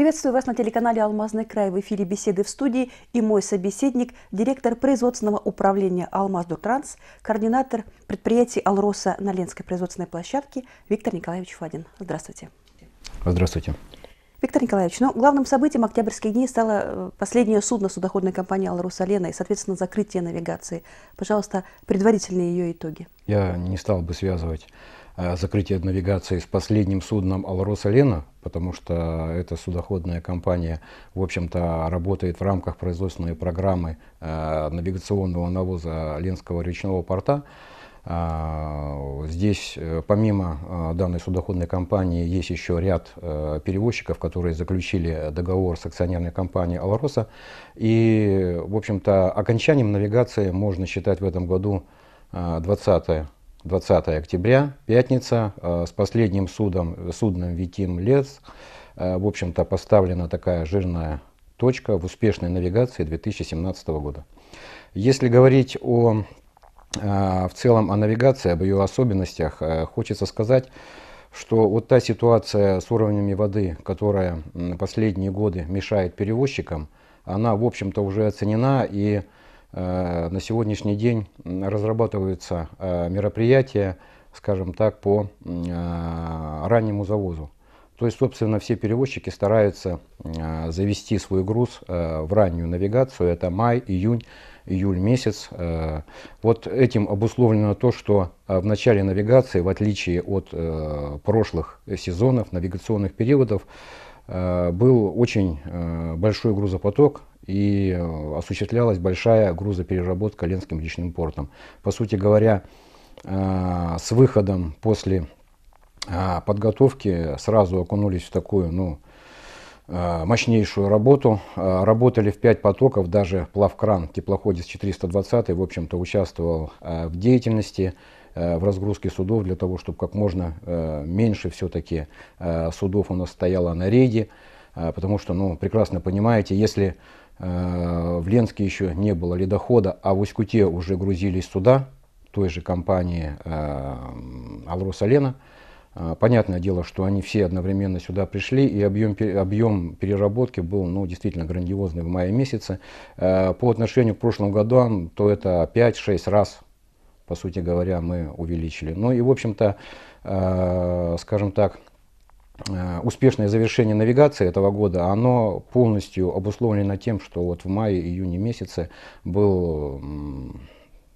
Приветствую вас на телеканале «Алмазный край». В эфире беседы в студии и мой собеседник, директор производственного управления «Алмаздутранс», координатор предприятий «Алроса» на Ленской производственной площадке Виктор Николаевич Фадин. Здравствуйте. Здравствуйте. Виктор Николаевич, ну, главным событием октябрьских дней стало э, последнее судно судоходной компании Алроса Лена и, соответственно, закрытие навигации. Пожалуйста, предварительные ее итоги. Я не стал бы связывать Э, закрытие навигации с последним судном «Алроса Лена», потому что эта судоходная компания, в общем-то, работает в рамках производственной программы э, навигационного навоза Ленского речного порта. Э, здесь, помимо данной судоходной компании, есть еще ряд перевозчиков, которые заключили договор с акционерной компанией «Алроса». И, в общем-то, окончанием навигации можно считать в этом году 20 20 октября, пятница, э, с последним судом, судном Витим Лес, э, в общем-то, поставлена такая жирная точка в успешной навигации 2017 года. Если говорить о, э, в целом о навигации, об ее особенностях, хочется сказать, что вот та ситуация с уровнями воды, которая последние годы мешает перевозчикам, она, в общем-то, уже оценена и оценена Э, на сегодняшний день разрабатываются э, мероприятия, скажем так, по э, раннему завозу. То есть, собственно, все перевозчики стараются завести свой груз в раннюю навигацию. Это май, июнь, июль месяц. Вот этим обусловлено то, что в начале навигации, в отличие от прошлых сезонов, навигационных периодов, был очень большой грузопоток, и э, осуществлялась большая грузопереработка Ленским личным портом. По сути говоря, э, с выходом после э, подготовки сразу окунулись в такую, ну, мощнейшую работу. Работали в 5 потоков, даже плавкран теплоходец 420, в общем-то, участвовал в деятельности, в разгрузке судов для того, чтобы как можно меньше все-таки судов у нас стояло на рейде. Потому что, ну, прекрасно понимаете, если Э, в Ленске еще не было ледохода, а в усть уже грузились суда той же компании э, «Алросалена». Э, понятное дело, что они все одновременно сюда пришли, и объем, объем переработки был ну, действительно грандиозный в мае месяце. По отношению к прошлым годам, то это 5-6 раз, по сути говоря, мы увеличили. Ну и, в общем-то, скажем так, Э, успешное завершение навигации этого года, оно полностью обусловлено тем, что вот в мае-июне месяце был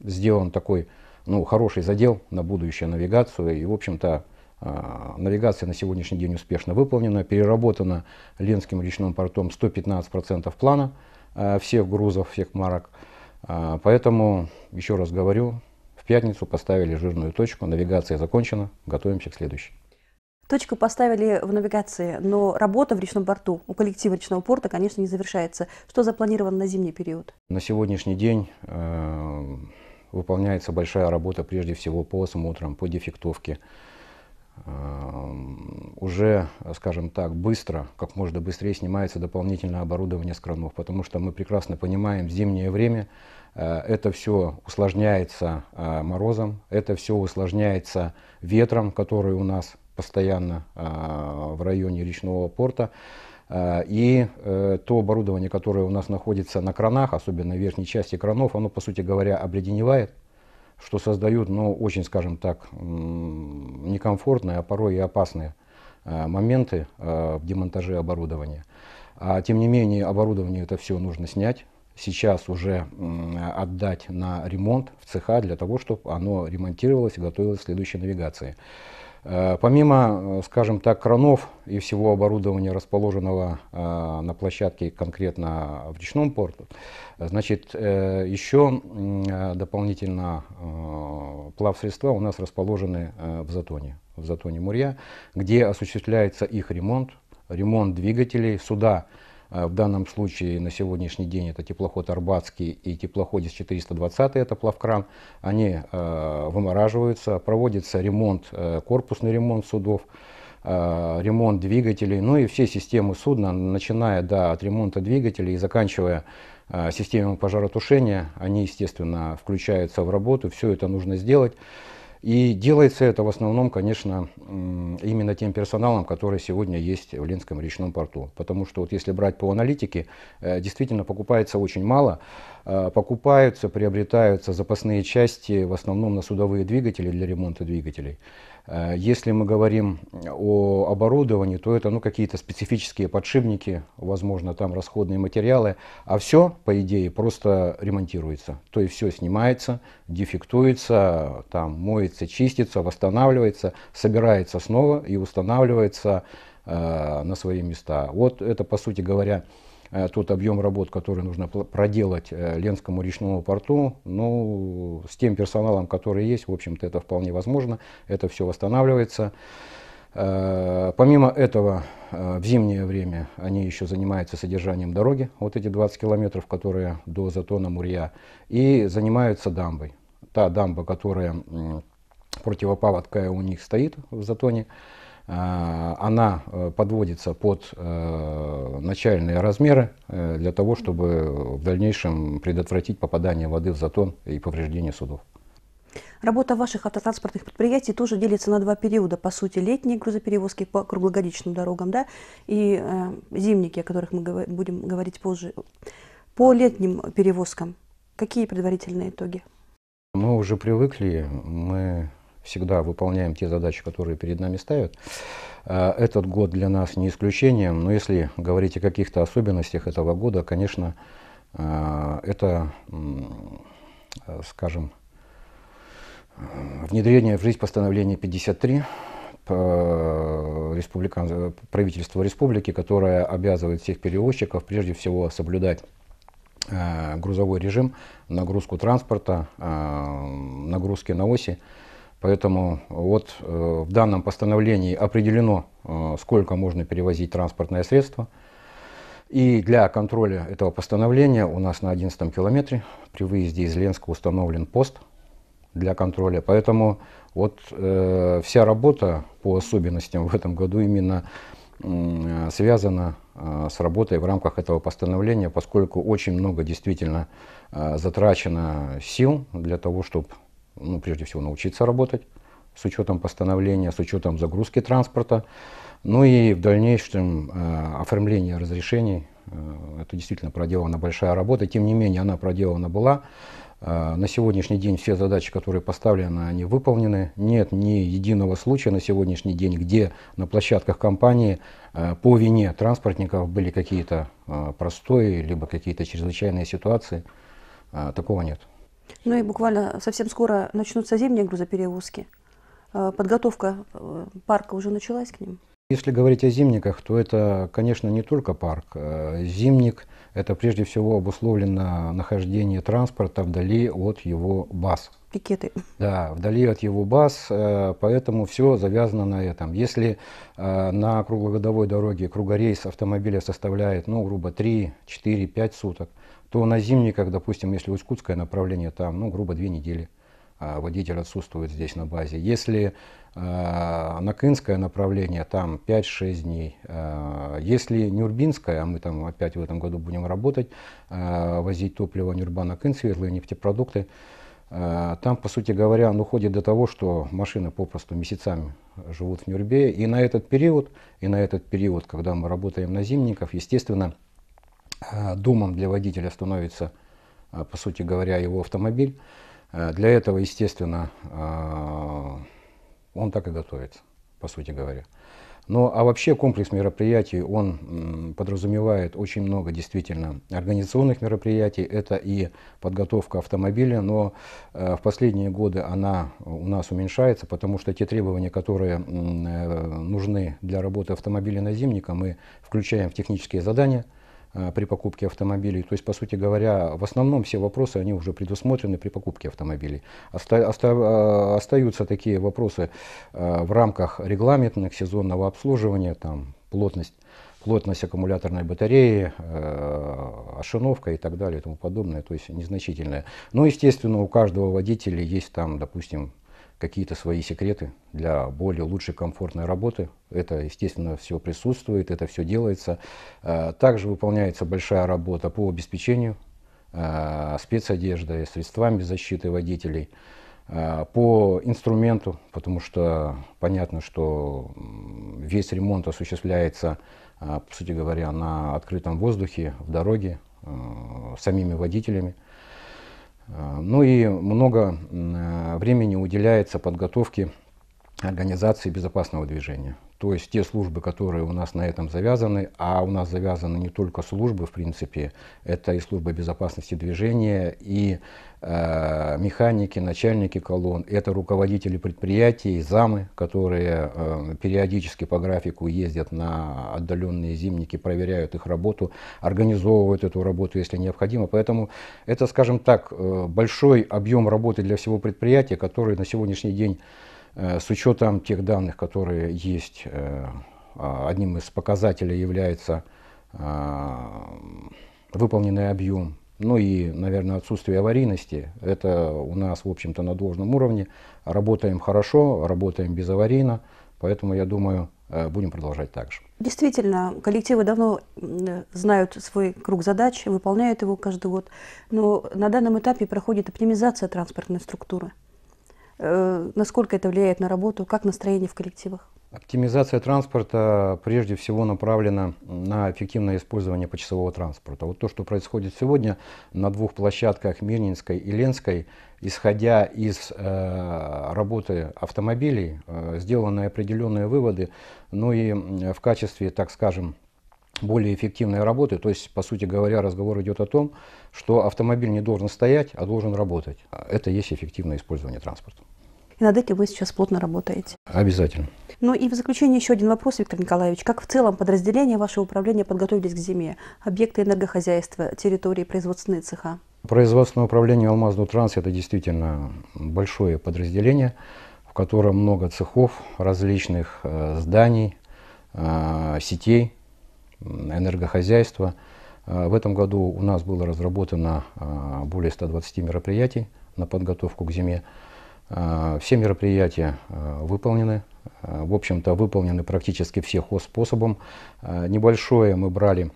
сделан такой ну, хороший задел на будущее навигацию. И, в общем-то, э, навигация на сегодняшний день успешно выполнена, переработана Ленским речным портом 115% плана э, всех грузов, всех марок. Поэтому, еще раз говорю, в пятницу поставили жирную точку, навигация закончена, готовимся к следующей. Точку поставили в навигации, но работа в речном порту у коллектива речного порта, конечно, не завершается. Что запланировано на зимний период? На сегодняшний день э, выполняется большая работа, прежде всего, по осмотрам, по дефектовке. Э, уже, скажем так, быстро, как можно быстрее снимается дополнительное оборудование с кранов, потому что мы прекрасно понимаем, в зимнее время э, это все усложняется э, морозом, это все усложняется ветром, который у нас постоянно а, в районе речного порта. А, и э, то оборудование, которое у нас находится на кранах, особенно в верхней части кранов, оно, по сути говоря, обледеневает, что создает, ну, очень, скажем так, некомфортные, а порой и опасные а, моменты в демонтаже оборудования. А, тем не менее, оборудование это все нужно снять, сейчас уже отдать на ремонт в цеха для того, чтобы оно ремонтировалось и готовилось к следующей навигации. Э, помимо, э, скажем так, кранов и всего оборудования, расположенного э, на площадке конкретно в речном порту, значит, еще дополнительно плавсредства у нас расположены в Затоне, в Затоне Мурья, где осуществляется их ремонт, ремонт двигателей, суда, а в данном случае на сегодняшний день это теплоход Арбатский и теплоходец 420, это плавкран. Они э, вымораживаются, проводится ремонт, э, корпусный ремонт судов э, ремонт двигателей, ну и все системы судна, начиная да, от ремонта двигателей и заканчивая системами пожаротушения, они, естественно, включаются в работу, все это нужно сделать. И делается это в основном, конечно, именно тем персоналом, который сегодня есть в Ленском речном порту. Потому что вот если брать по аналитике, э, действительно покупается очень мало. Э, покупаются, приобретаются запасные части в основном на судовые двигатели для ремонта двигателей. Э, если мы говорим о оборудовании, то это ну, какие-то специфические подшипники, возможно, там расходные материалы, а все, по идее, просто ремонтируется. То есть все снимается, дефектуется, там моется, чистится, восстанавливается, собирается снова и устанавливается э, на свои места. Вот это, по сути говоря, Э, тот объем работ, который нужно проделать э, Ленскому речному порту, ну, с тем персоналом, который есть, в общем-то, это вполне возможно, это все восстанавливается. Э, помимо этого, в зимнее время они еще занимаются содержанием дороги, вот эти 20 километров, которые до Затона Мурья, и занимаются дамбой. Та дамба, которая противопаводка у них стоит в Затоне, а, она э, подводится под э, начальные размеры э, для того, чтобы в дальнейшем предотвратить попадание воды в затон и повреждение судов. Работа ваших автотранспортных предприятий тоже делится на два периода. По сути, летние грузоперевозки по круглогодичным дорогам, да, и э, зимники, о которых мы гов будем говорить позже. По летним перевозкам какие предварительные итоги? Мы уже привыкли, мы всегда выполняем те задачи, которые перед нами ставят. А, этот год для нас не исключением, но если говорить о каких-то особенностях этого года, конечно, а, это, скажем, внедрение в жизнь постановления 53 а, республикан... правительства республики, которое обязывает всех перевозчиков прежде всего соблюдать грузовой режим, нагрузку транспорта, нагрузки на оси. Поэтому вот э, в данном постановлении определено, э, сколько можно перевозить транспортное средство. И для контроля этого постановления у нас на 11 километре при выезде из Ленска установлен пост для контроля. Поэтому вот э, вся работа по особенностям в этом году именно э, связана э, с работой в рамках этого постановления, поскольку очень много действительно э, затрачено сил для того, чтобы ну, прежде всего, научиться работать с учетом постановления, с учетом загрузки транспорта, ну и в дальнейшем э, оформление разрешений. Э, это действительно проделана большая работа, тем не менее она проделана была. Э, на сегодняшний день все задачи, которые поставлены, они выполнены. Нет ни единого случая на сегодняшний день, где на площадках компании э, по вине транспортников были какие-то э, простои, либо какие-то чрезвычайные ситуации. Э, такого нет. Ну и буквально совсем скоро начнутся зимние грузоперевозки. Э, подготовка э, парка уже началась к ним? Если говорить о зимниках, то это, конечно, не только парк. Э, зимник – это прежде всего обусловлено нахождение транспорта вдали от его баз. Пикеты. Да, вдали от его баз, поэтому все завязано на этом. Если на круглогодовой дороге кругорейс автомобиля составляет, ну, грубо, 3, 4, 5 суток, то на зимниках, допустим, если усть направление, там, ну, грубо две недели а, водитель отсутствует здесь на базе. Если э, на направление, там 5-6 дней. Э, если Нюрбинское, а мы там опять в этом году будем работать, э, возить топливо Нюрба-Накин, светлые нефтепродукты, э, там, по сути говоря, он уходит до того, что машины попросту месяцами живут в Нюрбе. И на этот период, и на этот период, когда мы работаем на зимников, естественно, Э, домом для водителя становится, э, по сути говоря, его автомобиль. Э, для этого, естественно, он так и готовится, по сути говоря. Но ну, а вообще комплекс мероприятий, он подразумевает очень много действительно организационных мероприятий. Это и подготовка автомобиля, но в последние годы она у нас уменьшается, потому что те требования, которые нужны для работы автомобиля на зимника, мы включаем в технические задания – Э, при покупке автомобилей. То есть, по сути говоря, в основном все вопросы, они уже предусмотрены при покупке автомобилей. Оста оста э, остаются такие вопросы э, в рамках регламентных сезонного обслуживания, там, плотность плотность аккумуляторной батареи, ошиновка и так далее и тому подобное, то есть незначительное. Но, естественно, у каждого водителя есть там, допустим, какие-то свои секреты для более лучшей комфортной работы. Это, естественно, все присутствует, это все делается. Э, также выполняется большая работа по обеспечению э, спецодеждой, средствами защиты водителей, э, по инструменту, потому что понятно, что весь ремонт осуществляется, по сути говоря, на открытом воздухе, в дороге, самими водителями. А, ну и много э, времени уделяется подготовке организации безопасного движения. То есть те службы, которые у нас на этом завязаны, а у нас завязаны не только службы, в принципе, это и служба безопасности движения, и э, механики, начальники колонн, это руководители предприятий, замы, которые э, периодически по графику ездят на отдаленные зимники, проверяют их работу, организовывают эту работу, если необходимо. Поэтому это, скажем так, э, большой объем работы для всего предприятия, который на сегодняшний день Э, с учетом тех данных, которые есть, э, а, одним из показателей является а, выполненный объем, ну и, наверное, отсутствие аварийности. Это у нас, в общем-то, на должном уровне. Работаем хорошо, работаем без аварийно, поэтому, я думаю, э, будем продолжать так же. Действительно, коллективы давно знают свой круг задач, выполняют его каждый год, но на данном этапе проходит оптимизация транспортной структуры. Э, насколько это влияет на работу, как настроение в коллективах? Оптимизация транспорта прежде всего направлена на эффективное использование почасового транспорта. Вот то, что происходит сегодня на двух площадках Мирнинской и Ленской, исходя из э, работы автомобилей, э, сделаны определенные выводы, ну и в качестве, так скажем, более эффективной работы. То есть, по сути говоря, разговор идет о том, что автомобиль не должен стоять, а должен работать. Это есть эффективное использование транспорта. И над этим вы сейчас плотно работаете. Обязательно. Ну и в заключение еще один вопрос, Виктор Николаевич. Как в целом подразделения вашего управления подготовились к зиме? Объекты энергохозяйства, территории, производственные цеха? Производственное управление «Алмазного транс» – это действительно большое подразделение, в котором много цехов, различных э, зданий, э, сетей, энергохозяйства. Э, в этом году у нас было разработано более 120 мероприятий на подготовку к зиме. Э, все мероприятия э, выполнены. Э, в общем-то, выполнены практически все способом. Небольшое мы брали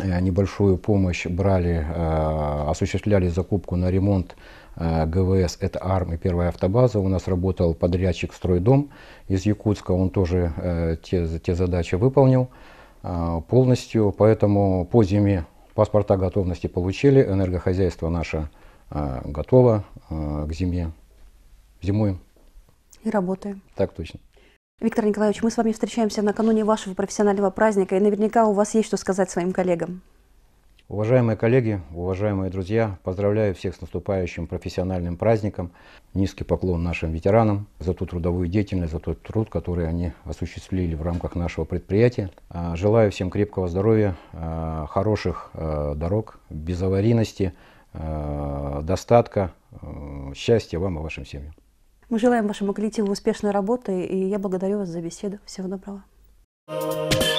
небольшую помощь брали, осуществляли закупку на ремонт ГВС, это АРМ и первая автобаза. У нас работал подрядчик «Стройдом» из Якутска, он тоже те, те задачи выполнил полностью. Поэтому по зиме паспорта готовности получили, энергохозяйство наше готово к зиме зимуем. И работаем. Так точно. Виктор Николаевич, мы с вами встречаемся накануне вашего профессионального праздника, и наверняка у вас есть что сказать своим коллегам. Уважаемые коллеги, уважаемые друзья, поздравляю всех с наступающим профессиональным праздником. Низкий поклон нашим ветеранам за ту трудовую деятельность, за тот труд, который они осуществили в рамках нашего предприятия. А, желаю всем крепкого здоровья, а, хороших а, дорог, безаварийности, достатка, счастья вам и вашим семьям. Мы желаем вашему коллективу успешной работы, и я благодарю вас за беседу. Всего доброго. thank you